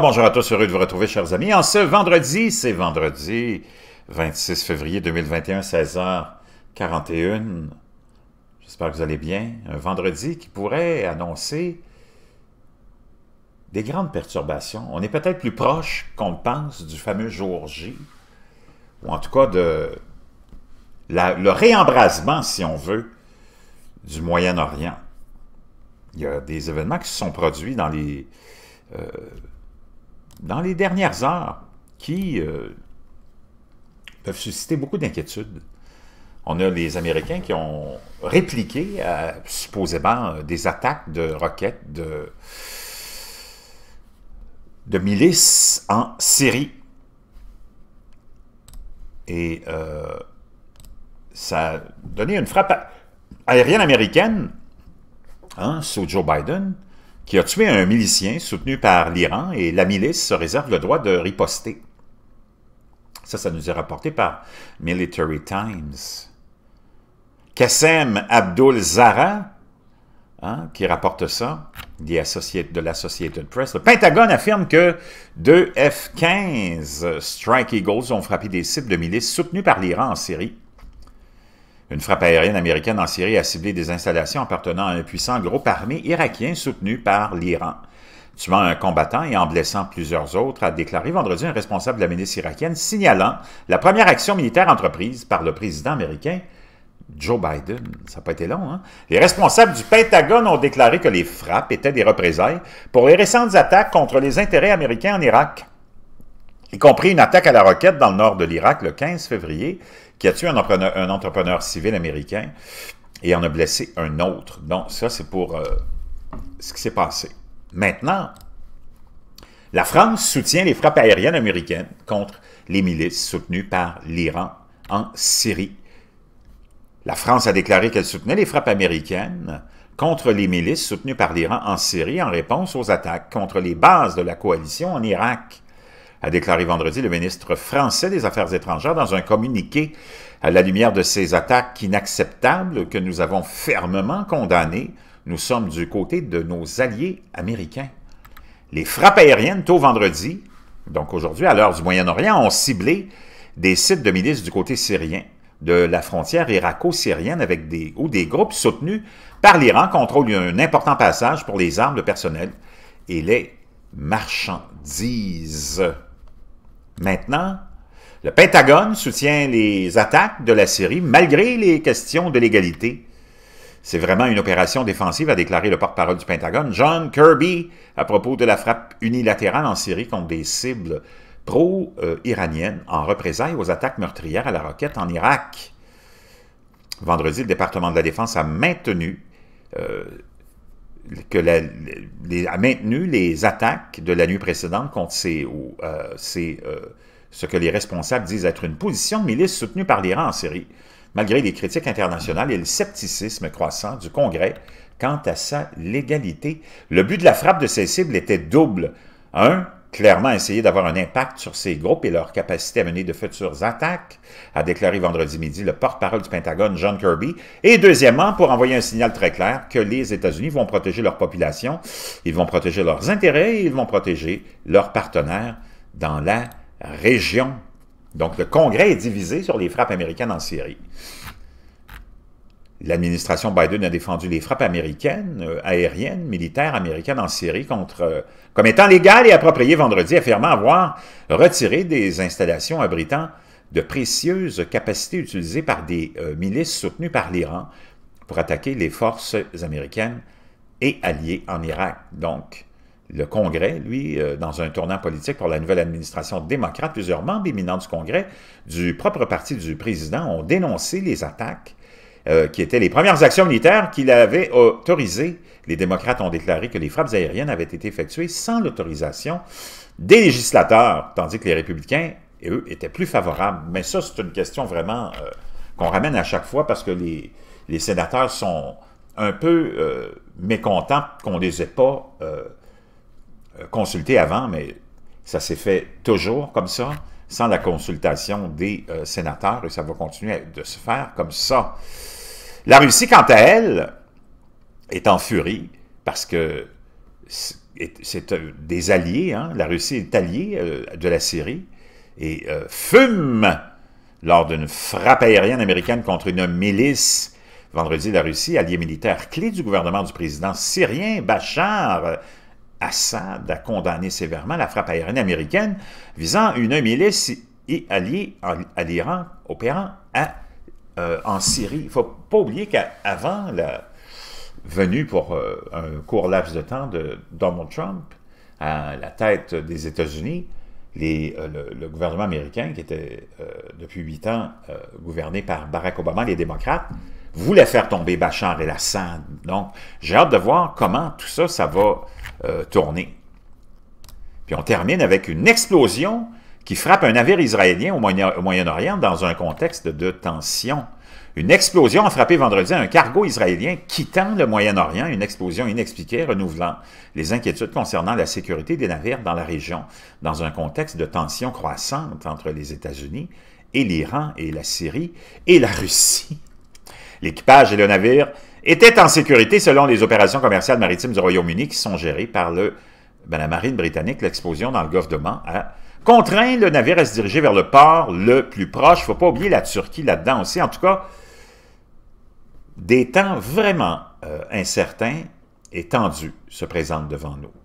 bonjour à tous, heureux de vous retrouver chers amis. En ce vendredi, c'est vendredi 26 février 2021, 16h41. J'espère que vous allez bien. Un vendredi qui pourrait annoncer des grandes perturbations. On est peut-être plus proche qu'on le pense du fameux jour J, ou en tout cas de le réembrasement, si on veut, du Moyen-Orient. Il y a des événements qui se sont produits dans les... Euh, dans les dernières heures qui euh, peuvent susciter beaucoup d'inquiétudes. On a les Américains qui ont répliqué à, supposément des attaques de roquettes de, de milices en Syrie. Et euh, ça a donné une frappe aérienne américaine hein, sur Joe Biden qui a tué un milicien soutenu par l'Iran et la milice se réserve le droit de riposter. Ça, ça nous est rapporté par Military Times. Kassem Abdul zahra hein, qui rapporte ça, de l'Associated Press, le Pentagone affirme que deux F-15 Strike Eagles ont frappé des cibles de milices soutenues par l'Iran en Syrie. Une frappe aérienne américaine en Syrie a ciblé des installations appartenant à un puissant groupe armé irakien soutenu par l'Iran. Tuant un combattant et en blessant plusieurs autres, a déclaré vendredi un responsable de la ministre irakienne, signalant la première action militaire entreprise par le président américain Joe Biden, ça n'a pas été long, hein? Les responsables du Pentagone ont déclaré que les frappes étaient des représailles pour les récentes attaques contre les intérêts américains en Irak y compris une attaque à la roquette dans le nord de l'Irak le 15 février, qui a tué un entrepreneur, civil américain et en a blessé un autre. Donc ça, c'est pour euh, ce qui s'est passé. Maintenant, la France soutient les frappes aériennes américaines contre les milices soutenues par l'Iran en Syrie. La France a déclaré qu'elle soutenait les frappes américaines contre les milices soutenues par l'Iran en Syrie en réponse aux attaques contre les bases de la coalition en Irak a déclaré vendredi le ministre français des Affaires étrangères dans un communiqué à la lumière de ces attaques inacceptables que nous avons fermement condamnées. Nous sommes du côté de nos alliés américains. Les frappes aériennes tôt vendredi, donc aujourd'hui à l'heure du Moyen-Orient, ont ciblé des sites de milices du côté syrien de la frontière irako-syrienne avec des, ou des groupes soutenus par l'Iran contrôlent un important passage pour les armes, de personnel et les marchandises. Maintenant, le Pentagone soutient les attaques de la Syrie malgré les questions de l'égalité. C'est vraiment une opération défensive, a déclaré le porte-parole du Pentagone, John Kirby, à propos de la frappe unilatérale en Syrie contre des cibles pro-iraniennes en représailles aux attaques meurtrières à la roquette en Irak. Vendredi, le département de la Défense a maintenu euh, que la, a maintenu les attaques de la nuit précédente contre euh, euh, ce que les responsables disent être une position de milice soutenue par l'Iran en Syrie, malgré les critiques internationales et le scepticisme croissant du Congrès quant à sa légalité. Le but de la frappe de ces cibles était double. Un, clairement essayer d'avoir un impact sur ces groupes et leur capacité à mener de futures attaques, a déclaré vendredi midi le porte-parole du Pentagone John Kirby. Et deuxièmement, pour envoyer un signal très clair que les États-Unis vont protéger leur population, ils vont protéger leurs intérêts et ils vont protéger leurs partenaires dans la région. Donc le Congrès est divisé sur les frappes américaines en Syrie. L'administration Biden a défendu les frappes américaines, euh, aériennes, militaires américaines en Syrie contre, euh, comme étant légales et appropriées vendredi, affirmant avoir retiré des installations abritant de précieuses capacités utilisées par des euh, milices soutenues par l'Iran pour attaquer les forces américaines et alliées en Irak. Donc, le Congrès, lui, dans un tournant politique pour la nouvelle administration démocrate, plusieurs membres éminents du Congrès, du propre parti du président, ont dénoncé les attaques euh, qui étaient les premières actions militaires qu'il avait autorisées. Les démocrates ont déclaré que les frappes aériennes avaient été effectuées sans l'autorisation des législateurs, tandis que les républicains, eux, étaient plus favorables. Mais ça, c'est une question vraiment euh, qu'on ramène à chaque fois parce que les, sénateurs sont un peu euh, mécontents qu'on ne les ait pas consultés avant, mais ça s'est fait toujours comme ça sans la consultation des euh, sénateurs et ça va continuer de se faire comme ça. La Russie, quant à elle, est en furie parce que c'est euh, des alliés, hein. la Russie est alliée euh, de la Syrie et fume lors d'une frappe aérienne américaine contre une milice Vendredi, la Russie, allié militaire clé du gouvernement du président syrien Bachar Assad a condamné sévèrement la frappe aérienne américaine visant une milice et alliée à l'Iran opérant euh, en Syrie. Il ne faut pas oublier qu'avant la venue pour euh, un court laps de temps de Donald Trump à la tête des États-Unis, euh, le, gouvernement américain, qui était depuis huit ans gouverné par Barack Obama, les démocrates, voulait faire tomber Bachar el-Assad. Donc, j'ai hâte de voir comment tout ça, ça va euh, tourner. Puis on termine avec une explosion qui frappe un navire israélien au Moyen-Orient dans un contexte de tension. Une explosion a frappé vendredi un cargo israélien quittant le Moyen-Orient, une explosion inexpliquée renouvelant les inquiétudes concernant la sécurité des navires dans la région, dans un contexte de tension croissante entre les États-Unis et l'Iran et la Syrie et la Russie. L'équipage et le navire étaient en sécurité selon les opérations commerciales maritimes du Royaume-Uni qui sont gérées par ben, la marine britannique. L'explosion dans le golfe de Mans a contraint le navire à se diriger vers le port le plus proche. Il ne faut pas oublier la Turquie là-dedans aussi. En tout cas, des temps vraiment euh, incertains et tendus se présentent devant nous.